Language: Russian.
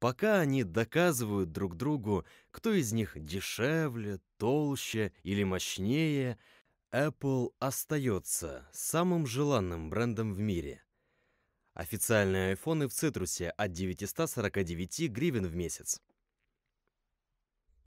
пока они доказывают друг другу, кто из них дешевле, толще или мощнее, Apple остается самым желанным брендом в мире. Официальные айфоны в цитрусе от 949 гривен в месяц.